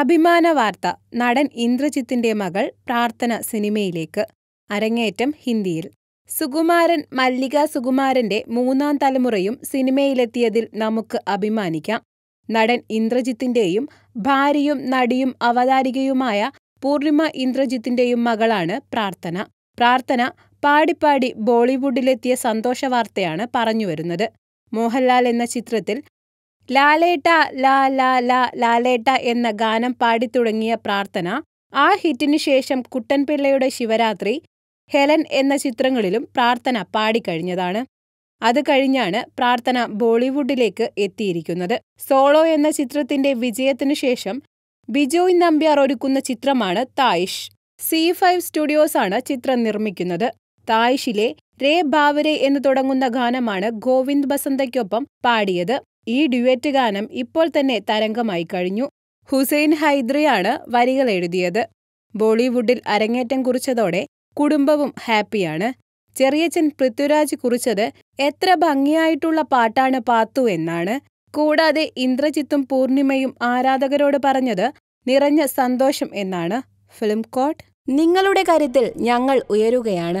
അഭിമാന വാർത്ത നടൻ ഇന്ദ്രജിത്തിന്റെ മകൾ പ്രാർത്ഥന സിനിമയിലേക്ക് അരങ്ങേറ്റം ഹിന്ദിയിൽ സുകുമാരൻ മല്ലിക സുകുമാരന്റെ മൂന്നാം തലമുറയും സിനിമയിലെത്തിയതിൽ നമുക്ക് അഭിമാനിക്കാം നടൻ ഇന്ദ്രജിത്തിന്റെയും ഭാര്യയും നടിയും അവതാരികയുമായ പൂർണിമ ഇന്ദ്രജിത്തിന്റെയും മകളാണ് പ്രാർത്ഥന പ്രാർത്ഥന പാടിപ്പാടി ബോളിവുഡിലെത്തിയ സന്തോഷ വാർത്തയാണ് പറഞ്ഞുവരുന്നത് മോഹൻലാൽ എന്ന ചിത്രത്തിൽ ലാലേട്ട ലാ ലാ ലാ ലാലേട്ട എന്ന ഗാനം പാടിത്തുടങ്ങിയ പ്രാർത്ഥന ആ ഹിറ്റിനു ശേഷം കുട്ടൻപിള്ളയുടെ ശിവരാത്രി ഹെലൻ എന്ന ചിത്രങ്ങളിലും പ്രാർത്ഥന പാടിക്കഴിഞ്ഞതാണ് അത് കഴിഞ്ഞാണ് പ്രാർത്ഥന ബോളിവുഡിലേക്ക് എത്തിയിരിക്കുന്നത് സോളോ എന്ന ചിത്രത്തിന്റെ വിജയത്തിനു ശേഷം ബിജോയ് നമ്പ്യാർ ഒരുക്കുന്ന ചിത്രമാണ് തായിഷ് സി ഫൈവ് സ്റ്റുഡിയോസാണ് ചിത്രം നിർമ്മിക്കുന്നത് തായിഷിലെ രേ ബാവരെ എന്ന് തുടങ്ങുന്ന ഗാനമാണ് ഗോവിന്ദ് ബസന്തയ്ക്കൊപ്പം പാടിയത് ഈ ഡ്യുവറ്റ് ഗാനം ഇപ്പോൾ തന്നെ തരംഗമായി കഴിഞ്ഞു ഹുസൈൻ ഹൈദ്രിയാണ് വരികൾ എഴുതിയത് ബോളിവുഡിൽ അരങ്ങേറ്റം കുറിച്ചതോടെ കുടുംബവും ഹാപ്പിയാണ് ചെറിയച്ഛൻ പൃഥ്വിരാജ് കുറിച്ചത് എത്ര ഭംഗിയായിട്ടുള്ള പാട്ടാണ് പാത്തു എന്നാണ് കൂടാതെ ഇന്ദ്രജിത്തും പൂർണിമയും ആരാധകരോട് പറഞ്ഞത് നിറഞ്ഞ സന്തോഷം എന്നാണ് ഫിലിം കോട്ട് നിങ്ങളുടെ കാര്യത്തിൽ ഞങ്ങൾ ഉയരുകയാണ്